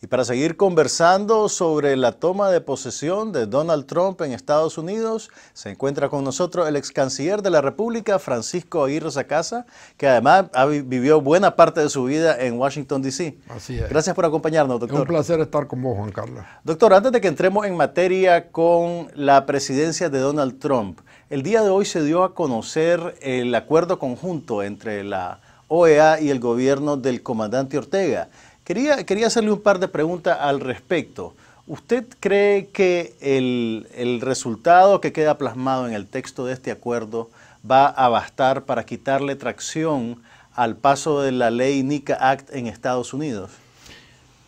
Y para seguir conversando sobre la toma de posesión de Donald Trump en Estados Unidos, se encuentra con nosotros el ex canciller de la República, Francisco Aguirre Sacasa, que además vivió buena parte de su vida en Washington, D.C. Así es. Gracias por acompañarnos, doctor. un placer estar con vos, Juan Carlos. Doctor, antes de que entremos en materia con la presidencia de Donald Trump, el día de hoy se dio a conocer el acuerdo conjunto entre la OEA y el gobierno del comandante Ortega Quería, hacerle un par de preguntas al respecto. ¿Usted cree que el, resultado que queda plasmado en el texto de este acuerdo va a bastar para quitarle tracción al paso de la ley NICA Act en Estados Unidos?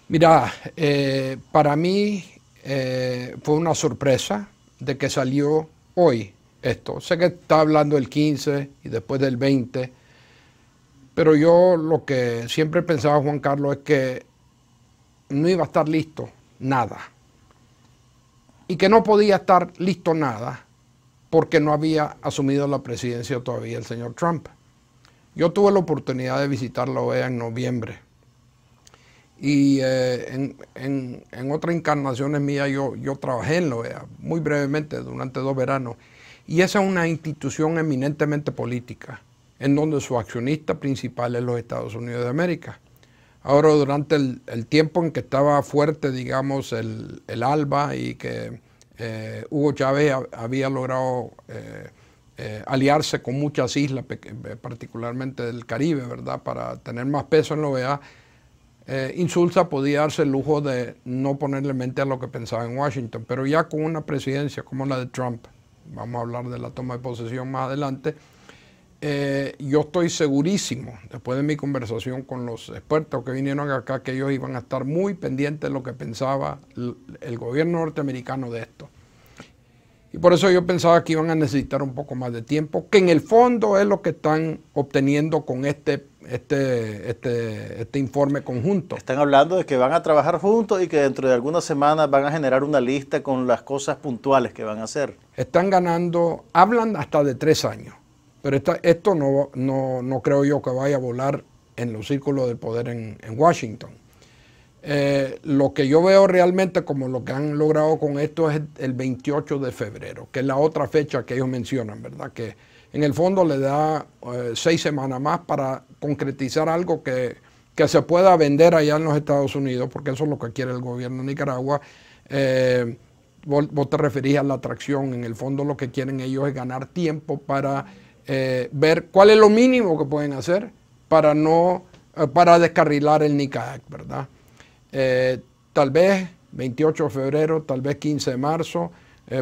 Mira, eh, para mí eh, fue una sorpresa de que salió hoy esto. Sé que está hablando el 15 y después del 20, pero yo lo que siempre pensaba Juan Carlos es que no iba a estar listo nada. Y que no podía estar listo nada porque no había asumido la presidencia todavía el señor Trump. Yo tuve la oportunidad de visitar la OEA en noviembre. Y eh, en, otras encarnaciones mías yo trabajé en la OEA muy brevemente durante dos veranos. Y esa es una institución eminentemente política en donde su accionista principal es los Estados Unidos de América. Ahora, durante el, tiempo en que estaba fuerte, digamos, el, ALBA y que eh, Hugo Chávez había logrado eh, eh, aliarse con muchas islas, particularmente del Caribe, ¿verdad?, para tener más peso en la OEA, Insulsa podía darse el lujo de no ponerle mente a lo que pensaba en Washington, pero ya con una presidencia como la de Trump, vamos a hablar de la toma de posesión más adelante, eh, yo estoy segurísimo, después de mi conversación con los expertos que vinieron acá, que ellos iban a estar muy pendientes de lo que pensaba el gobierno norteamericano de esto. Y por eso yo pensaba que iban a necesitar un poco más de tiempo, que en el fondo es lo que están obteniendo con este, este, este, este informe conjunto. Están hablando de que van a trabajar juntos y que dentro de algunas semanas van a generar una lista con las cosas puntuales que van a hacer. Están ganando, hablan hasta de tres años. Pero esto no, no, no, creo yo que vaya a volar en los círculos del poder en, Washington. Eh, lo que yo veo realmente como lo que han logrado con esto es el 28 de febrero, que es la otra fecha que ellos mencionan, ¿verdad? Que en el fondo le da eh, seis semanas más para concretizar algo que, que, se pueda vender allá en los Estados Unidos, porque eso es lo que quiere el gobierno de Nicaragua. Eh, vos te referís a la atracción, en el fondo lo que quieren ellos es ganar tiempo para eh, ver cuál es lo mínimo que pueden hacer para no eh, para descarrilar el NICA ¿verdad? Eh, tal vez 28 de febrero, tal vez 15 de marzo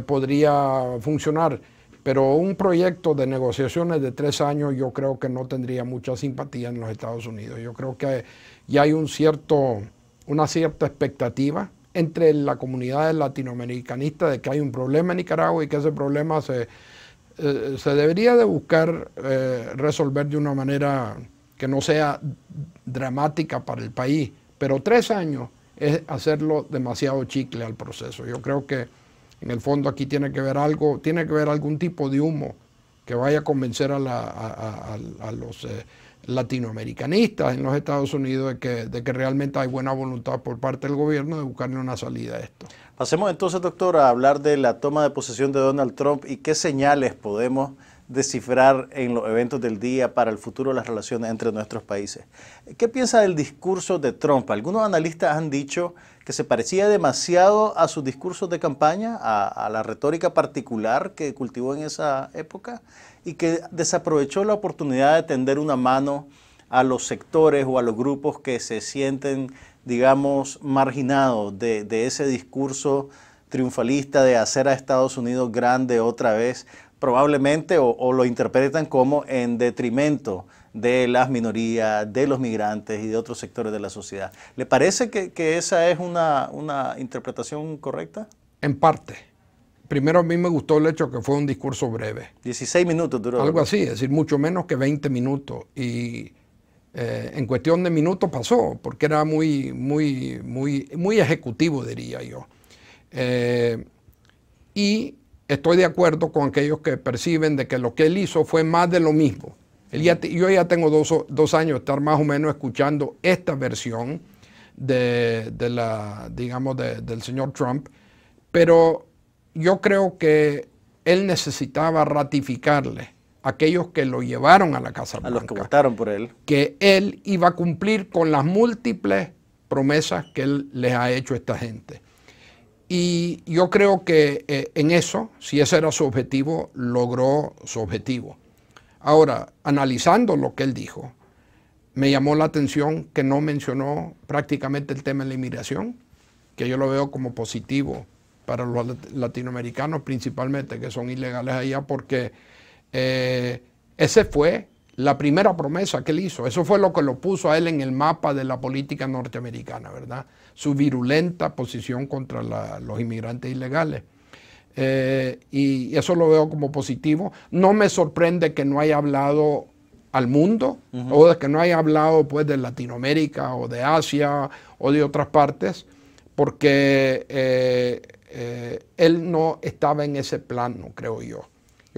podría funcionar, pero un proyecto de negociaciones de tres años yo creo que no tendría mucha simpatía en los Estados Unidos. Yo creo que ya hay un cierto, una cierta expectativa entre la comunidad latinoamericanista de que hay un problema en Nicaragua y que ese problema se, eh, se debería de buscar eh, resolver de una manera que no sea dramática para el país, pero tres años es hacerlo demasiado chicle al proceso. Yo creo que en el fondo aquí tiene que ver algo, tiene que ver algún tipo de humo que vaya a convencer a, los... Eh, latinoamericanistas en los Estados Unidos de que, de que realmente hay buena voluntad por parte del gobierno de buscarle una salida a esto. Pasemos entonces, doctor, a hablar de la toma de posesión de Donald Trump y qué señales podemos descifrar en los eventos del día para el futuro de las relaciones entre nuestros países. ¿Qué piensa del discurso de Trump? Algunos analistas han dicho que se parecía demasiado a sus discursos de campaña, a, la retórica particular que cultivó en esa época y que desaprovechó la oportunidad de tender una mano a los sectores o a los grupos que se sienten, digamos, marginados de ese discurso triunfalista de hacer a Estados Unidos grande otra vez probablemente o, lo interpretan como en detrimento de las minorías, de los migrantes y de otros sectores de la sociedad. ¿Le parece que, esa es una, interpretación correcta? En parte. Primero a mí me gustó el hecho que fue un discurso breve. 16 minutos duró. Algo así, es decir, mucho menos que 20 minutos. Y eh, en cuestión de minutos pasó, porque era muy, muy, muy, muy ejecutivo, diría yo. Eh, y estoy de acuerdo con aquellos que perciben de que lo que él hizo fue más de lo mismo. yo ya tengo dos, años de estar más o menos escuchando esta versión del señor Trump, pero yo creo que él necesitaba ratificarle a aquellos que lo llevaron a la Casa Blanca. A los que votaron por él. Que él iba a cumplir con las múltiples promesas que él les ha hecho a esta gente. Y yo creo que eh, en eso, si ese era su objetivo, logró su objetivo. Ahora, analizando lo que él dijo, me llamó la atención que no mencionó prácticamente el tema de la inmigración, que yo lo veo como positivo para los latinoamericanos principalmente, que son ilegales allá, porque eh, ese fue la primera promesa que él hizo. Eso fue lo que lo puso a él en el mapa de la política norteamericana, ¿verdad? Su virulenta posición contra los inmigrantes ilegales. Eh, y eso lo veo como positivo. No me sorprende que no haya hablado al mundo o de que no haya hablado pues de Latinoamérica o de Asia o de otras partes, porque eh, eh, él no estaba en ese plano, creo yo.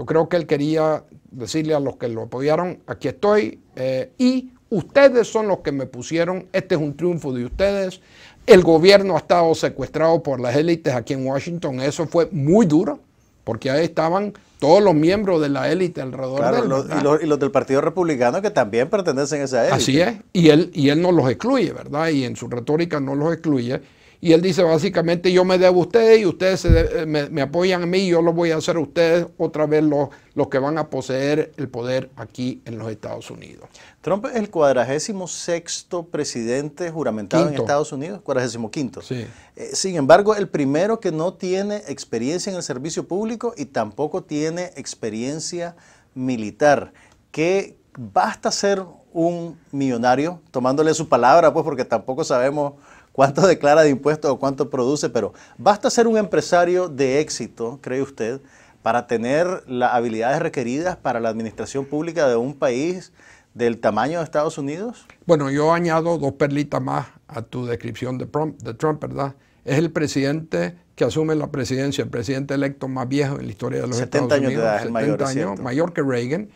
Yo creo que él quería decirle a los que lo apoyaron, aquí estoy, eh, y ustedes son los que me pusieron, este es un triunfo de ustedes, el gobierno ha estado secuestrado por las élites aquí en Washington, eso fue muy duro, porque ahí estaban todos los miembros de la élite alrededor de los, y, ah. los, y, los, del Partido Republicano que también pertenecen a esa élite. Así es, y él, y él no los excluye, ¿verdad? Y en su retórica no los excluye. Y él dice básicamente yo me debo a ustedes y ustedes eh, me, apoyan a mí y yo lo voy a hacer a ustedes otra vez los, que van a poseer el poder aquí en los Estados Unidos. Trump es el cuadragésimo sexto presidente juramentado en Estados Unidos, cuadragésimo quinto. Eh, sin embargo, el primero que no tiene experiencia en el servicio público y tampoco tiene experiencia militar. ¿Qué? basta ser un millonario, tomándole su palabra, pues porque tampoco sabemos cuánto declara de impuestos o cuánto produce, pero basta ser un empresario de éxito, cree usted, para tener las habilidades requeridas para la administración pública de un país del tamaño de Estados Unidos? Bueno, yo añado dos perlitas más a tu descripción de Trump, ¿verdad? Es el presidente que asume la presidencia, el presidente electo más viejo en la historia de los Estados Unidos. 70 años de edad, el mayor, mayor que Reagan,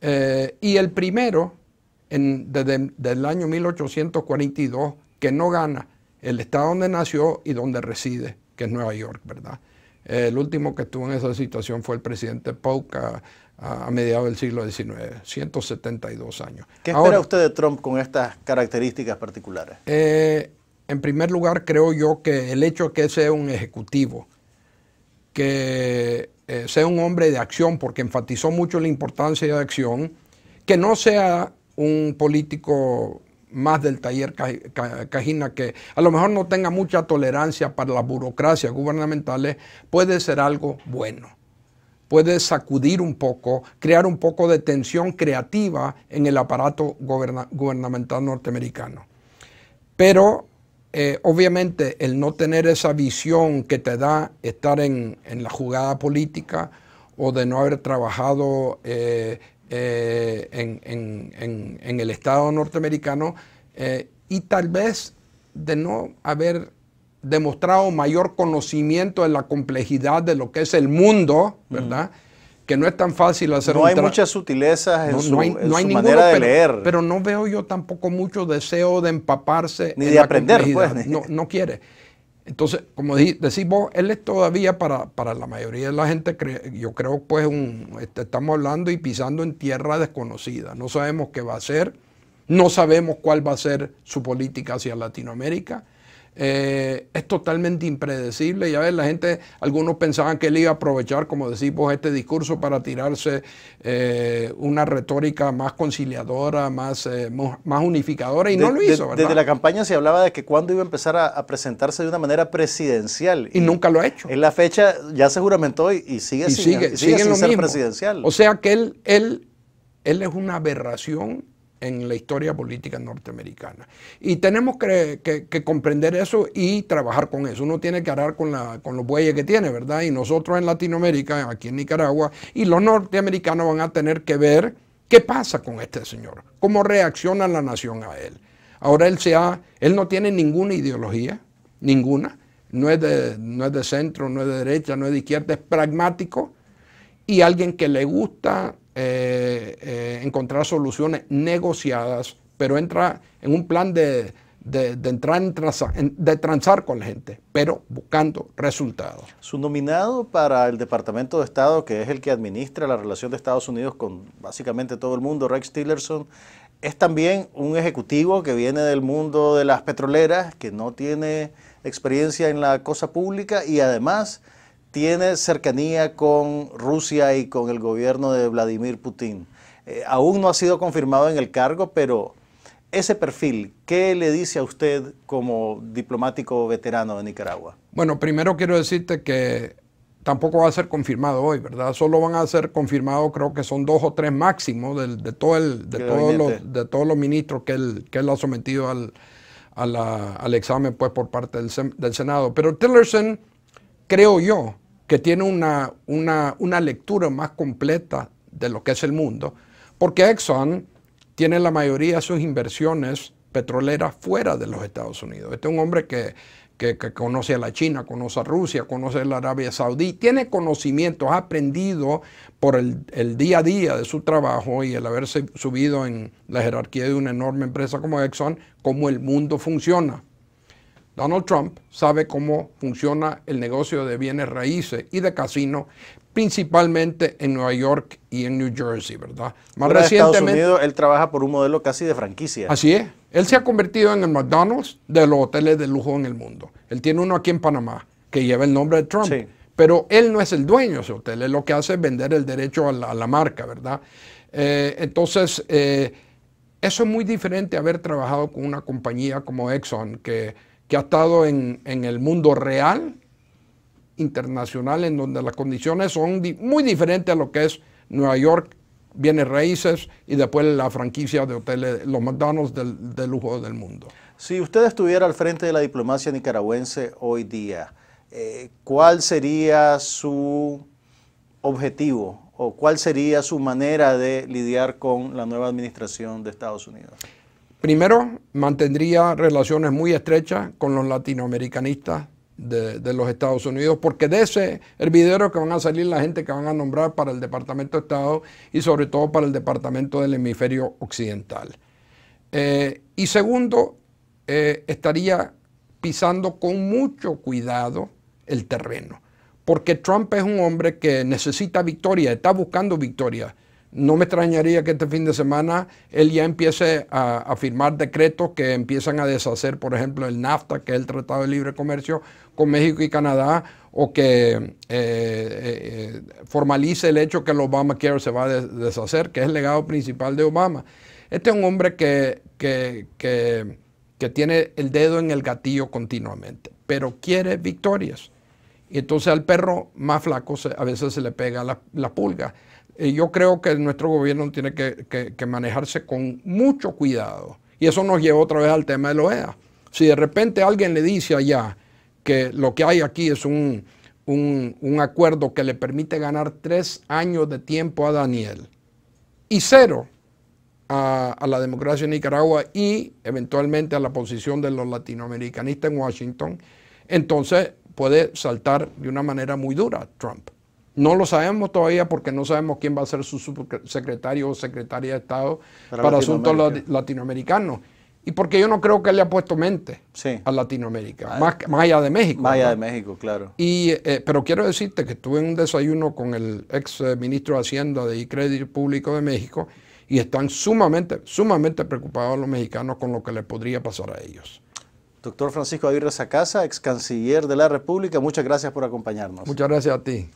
eh, y el primero desde el año 1842 que no gana el estado donde nació y donde reside, que es Nueva York, ¿verdad? El último que estuvo en esa situación fue el presidente Polk a, mediados del siglo XIX, 172 años. ¿Qué espera usted de Trump con estas características particulares? Eh, en primer lugar, creo yo que el hecho de que sea un ejecutivo, que eh, sea un hombre de acción, porque enfatizó mucho la importancia de acción, que no sea un político más del taller Cajina, que a lo mejor no tenga mucha tolerancia para las burocracias gubernamentales, puede ser algo bueno. Puede sacudir un poco, crear un poco de tensión creativa en el aparato gubernamental norteamericano. Pero eh, obviamente el no tener esa visión que te da estar en, la jugada política o de no haber trabajado eh, eh, en, el Estado norteamericano eh, y tal vez de no haber demostrado mayor conocimiento de la complejidad de lo que es el mundo, ¿verdad? que no es tan fácil hacer no hay muchas sutilezas en no, su, manera de leer. Pero no veo yo tampoco mucho deseo de empaparse. Ni de aprender, pues. No, no quiere. Entonces, como decís vos, él es todavía para, la mayoría de la gente, yo creo, pues este, estamos hablando y pisando en tierra desconocida. No sabemos qué va a ser, no sabemos cuál va a ser su política hacia Latinoamérica. Eh, es totalmente impredecible. Ya ves, la gente, algunos pensaban que él iba a aprovechar, como decís este discurso para tirarse eh, una retórica más conciliadora, más, eh, más unificadora, y no lo hizo. Desde la campaña se hablaba de que cuando iba a empezar a, presentarse de una manera presidencial. Y, nunca lo ha hecho. En la fecha ya se juramentó y, sigue, sin, sigue, presidencial. O sea que él, él es una aberración en la historia política norteamericana. Y tenemos que, comprender eso y trabajar con eso. Uno tiene que hablar con, la, con los bueyes que tiene, ¿verdad? Y nosotros en Latinoamérica, aquí en Nicaragua, y los norteamericanos van a tener que ver qué pasa con este señor, cómo reacciona la nación a él. Ahora él, se él no tiene ninguna ideología, ninguna. No es, de, no es de centro, no es de derecha, no es de izquierda, es pragmático y alguien que le gusta eh, eh, encontrar soluciones negociadas, pero entra en un plan de, entrar en de transar con la gente, pero buscando resultados. Su nominado para el Departamento de Estado, que es el que administra la relación de Estados Unidos con básicamente todo el mundo, Rex Tillerson, es también un ejecutivo que viene del mundo de las petroleras, que no tiene experiencia en la cosa pública y además tiene cercanía con Rusia y con el gobierno de Vladimir Putin. Eh, aún no ha sido confirmado en el cargo, pero ese perfil, ¿qué le dice a usted como diplomático veterano de Nicaragua? Bueno, primero quiero decirte que tampoco va a ser confirmado hoy, ¿verdad? Solo van a ser confirmados, creo que son dos o tres máximos de, todo el, de, todos, los, de todos los ministros que él, ha sometido al, al examen pues, por parte del, del Senado. Pero Tillerson creo yo, que tiene una, una, lectura más completa de lo que es el mundo, porque Exxon tiene la mayoría de sus inversiones petroleras fuera de los Estados Unidos. Este es un hombre que, que, conoce a la China, conoce a Rusia, conoce a la Arabia Saudí, tiene conocimientos, ha aprendido por el, día a día de su trabajo y el haberse subido en la jerarquía de una enorme empresa como Exxon, cómo el mundo funciona. Donald Trump sabe cómo funciona el negocio de bienes raíces y de casino, principalmente en Nueva York y en New Jersey, ¿verdad? Más recientemente, él trabaja por un modelo casi de franquicia. Así es. Él se ha convertido en el McDonald's de los hoteles de lujo en el mundo. Él tiene uno aquí en Panamá que lleva el nombre de Trump. Pero él no es el dueño de ese hotel, él lo que hace es vender el derecho a la, marca, ¿verdad? Eh, entonces, eh, eso es muy diferente a haber trabajado con una compañía como Exxon, que que ha estado en, el mundo real, internacional, en donde las condiciones son muy diferentes a lo que es Nueva York, bienes raíces y después la franquicia de hoteles, los McDonald's del, lujo del mundo. Si usted estuviera al frente de la diplomacia nicaragüense hoy día, eh, ¿cuál sería su objetivo o cuál sería su manera de lidiar con la nueva administración de Estados Unidos? Primero, mantendría relaciones muy estrechas con los latinoamericanistas de, los Estados Unidos, porque de ese hervidero que van a salir la gente que van a nombrar para el Departamento de Estado y sobre todo para el Departamento del Hemisferio Occidental. Eh, y segundo, eh, estaría pisando con mucho cuidado el terreno, porque Trump es un hombre que necesita victoria, está buscando victoria. No me extrañaría que este fin de semana él ya empiece a, firmar decretos que empiezan a deshacer, por ejemplo, el NAFTA, que es el Tratado de Libre Comercio con México y Canadá, o que eh, eh, formalice el hecho que el Obamacare se va a deshacer, que es el legado principal de Obama. Este es un hombre que, tiene el dedo en el gatillo continuamente, pero quiere victorias. Y entonces al perro más flaco a veces se le pega la pulga yo creo que nuestro gobierno tiene que, manejarse con mucho cuidado. Y eso nos lleva otra vez al tema de la OEA. Si de repente alguien le dice allá que lo que hay aquí es un, acuerdo que le permite ganar tres años de tiempo a Daniel y cero a, a, la democracia en Nicaragua y eventualmente a la posición de los latinoamericanistas en Washington, entonces puede saltar de una manera muy dura Trump. No lo sabemos todavía porque no sabemos quién va a ser su subsecretario o secretaria de Estado para, asuntos latinoamericanos. Y porque yo no creo que le ha puesto mente a Latinoamérica, ah, más, allá de México. Más allá de México, claro. Y, eh, pero quiero decirte que estuve en un desayuno con el ex eh, ministro de Hacienda de y Crédito Público de México y están sumamente, sumamente preocupados los mexicanos con lo que le podría pasar a ellos. Doctor Francisco Aguirre Sacasa, ex canciller de la República, muchas gracias por acompañarnos. Muchas gracias a ti.